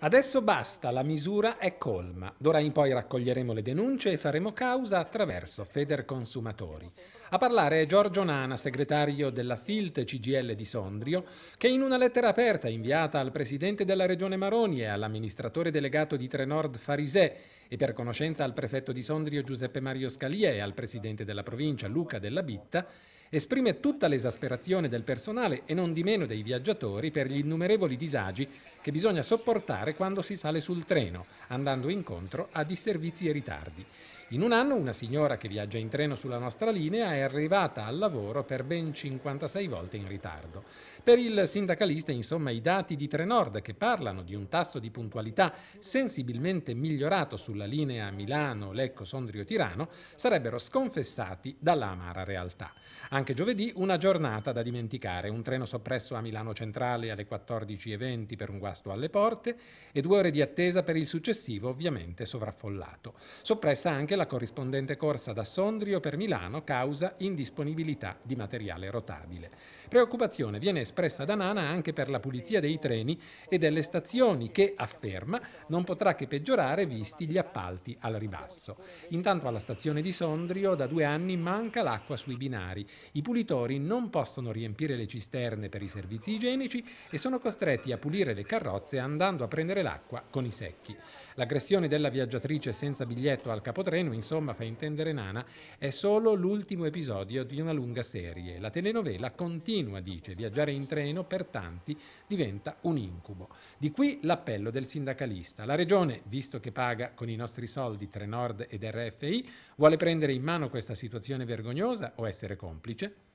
Adesso basta, la misura è colma. D'ora in poi raccoglieremo le denunce e faremo causa attraverso Feder Consumatori. A parlare è Giorgio Nana, segretario della FILT CGL di Sondrio, che in una lettera aperta inviata al presidente della regione Maroni e all'amministratore delegato di Trenord Farisè e per conoscenza al prefetto di Sondrio Giuseppe Mario Scalia e al presidente della provincia Luca Della Bitta, esprime tutta l'esasperazione del personale e non di meno dei viaggiatori per gli innumerevoli disagi che bisogna sopportare quando si sale sul treno, andando incontro a disservizi e ritardi. In un anno una signora che viaggia in treno sulla nostra linea è arrivata al lavoro per ben 56 volte in ritardo. Per il sindacalista, insomma, i dati di Trenord che parlano di un tasso di puntualità sensibilmente migliorato sulla linea Milano-Lecco-Sondrio-Tirano sarebbero sconfessati dalla amara realtà. Anche giovedì una giornata da dimenticare, un treno soppresso a Milano Centrale alle 14.20 per un guasto alle porte e due ore di attesa per il successivo, ovviamente sovraffollato. Soppressa anche la la corrispondente corsa da Sondrio per Milano causa indisponibilità di materiale rotabile. Preoccupazione viene espressa da Nana anche per la pulizia dei treni e delle stazioni che, afferma, non potrà che peggiorare visti gli appalti al ribasso. Intanto alla stazione di Sondrio da due anni manca l'acqua sui binari. I pulitori non possono riempire le cisterne per i servizi igienici e sono costretti a pulire le carrozze andando a prendere l'acqua con i secchi. L'aggressione della viaggiatrice senza biglietto al capotreno Tenue, insomma, fa intendere Nana, è solo l'ultimo episodio di una lunga serie. La telenovela continua, dice, viaggiare in treno per tanti diventa un incubo. Di qui l'appello del sindacalista. La regione, visto che paga con i nostri soldi Trenord ed RFI, vuole prendere in mano questa situazione vergognosa o essere complice?